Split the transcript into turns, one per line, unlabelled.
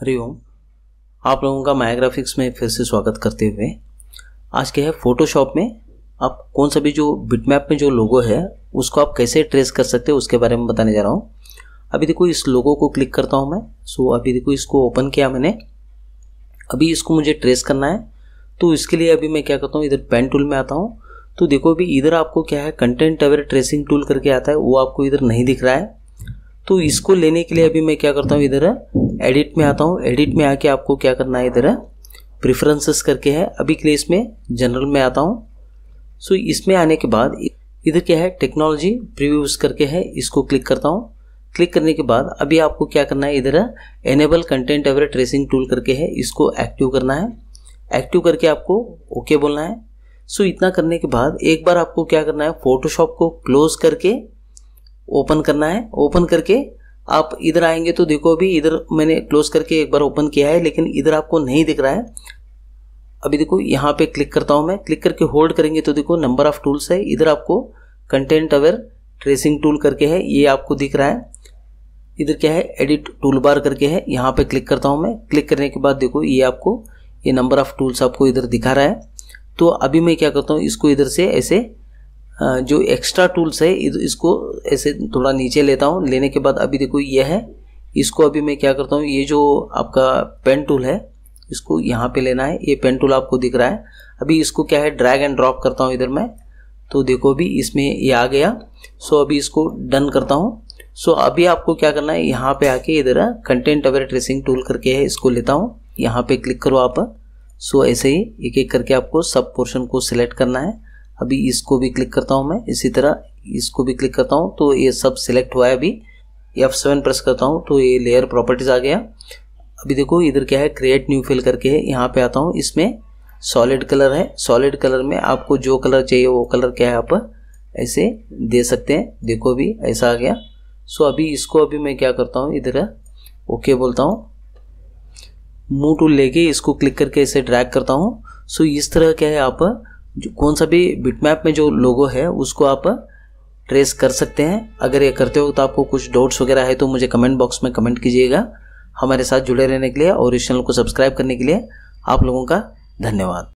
हरिओम आप लोगों का मायाग्राफिक्स में फिर से स्वागत करते हुए आज क्या है फोटोशॉप में आप कौन सा भी जो बिटमैप में जो लोगो है उसको आप कैसे ट्रेस कर सकते हो उसके बारे में बताने जा रहा हूँ अभी देखो इस लोगो को क्लिक करता हूँ मैं सो अभी देखो इसको ओपन किया मैंने अभी इसको मुझे ट्रेस करना है तो इसके लिए अभी मैं क्या करता हूँ इधर पेन टूल में आता हूँ तो देखो अभी इधर आपको क्या है कंटेंट अवेयर ट्रेसिंग टूल करके आता है वो आपको इधर नहीं दिख रहा है तो इसको लेने के लिए अभी मैं क्या करता हूँ इधर एडिट में आता हूँ एडिट में आके आपको क्या करना है इधर प्रिफरेंसेस करके है अभी के लिए इसमें जनरल में आता हूँ सो so, इसमें आने के बाद इधर क्या है टेक्नोलॉजी प्रीव्यूज करके है इसको क्लिक करता हूँ क्लिक करने के बाद अभी आपको क्या करना है इधर enable content aware tracing tool करके है इसको एक्टिव करना है एक्टिव करके आपको ओके okay बोलना है सो so, इतना करने के बाद एक बार आपको क्या करना है फोटोशॉप को क्लोज करके ओपन करना है ओपन करके आप इधर आएंगे तो देखो अभी इधर मैंने क्लोज करके एक बार ओपन किया है लेकिन इधर आपको नहीं दिख रहा है अभी देखो यहाँ पे क्लिक करता हूँ मैं क्लिक करके होल्ड करेंगे तो देखो नंबर ऑफ टूल्स है इधर आपको कंटेंट अवेयर ट्रेसिंग टूल करके है ये आपको दिख रहा है इधर क्या है एडिट टूल बार करके है यहाँ पे क्लिक करता हूँ मैं क्लिक करने के बाद देखो ये आपको ये नंबर ऑफ टूल्स आपको इधर दिखा रहा है तो अभी मैं क्या करता हूँ इसको इधर से ऐसे जो एक्स्ट्रा टूल्स है इसको ऐसे थोड़ा नीचे लेता हूँ लेने के बाद अभी देखो ये है इसको अभी मैं क्या करता हूँ ये जो आपका पेन टूल है इसको यहाँ पे लेना है ये पेन टूल आपको दिख रहा है अभी इसको क्या है ड्रैग एंड ड्रॉप करता हूँ इधर मैं तो देखो अभी इसमें ये आ गया सो अभी इसको डन करता हूँ सो अभी आपको क्या करना है यहाँ पे आके इधर कंटेंट अवेयर ट्रेसिंग टूल करके है इसको लेता हूँ यहाँ पे क्लिक करो आप सो ऐसे ही एक एक करके आपको सब पोर्शन को सिलेक्ट करना है अभी इसको भी क्लिक करता हूँ मैं इसी तरह इसको भी क्लिक करता हूँ तो ये सब सिलेक्ट हुआ है अभी एफ सेवन प्रेस करता हूँ तो ये लेयर प्रॉपर्टीज़ आ गया अभी देखो इधर क्या है क्रिएट न्यू फिल करके है यहाँ पे आता हूँ इसमें सॉलिड कलर है सॉलिड कलर में आपको जो कलर चाहिए वो कलर क्या है आप ऐसे दे सकते हैं देखो अभी ऐसा आ गया सो अभी इसको अभी मैं क्या करता हूँ इधर ओके बोलता हूँ मूव टूल लेके इसको क्लिक करके इसे ड्रैग करता हूँ सो इस तरह क्या है आप जो कौन सा भी बिटमैप में जो लोगो है उसको आप ट्रेस कर सकते हैं अगर ये करते हो तो आपको कुछ डाउट्स वगैरह है तो मुझे कमेंट बॉक्स में कमेंट कीजिएगा हमारे साथ जुड़े रहने के लिए और इस चैनल को सब्सक्राइब करने के लिए आप लोगों का धन्यवाद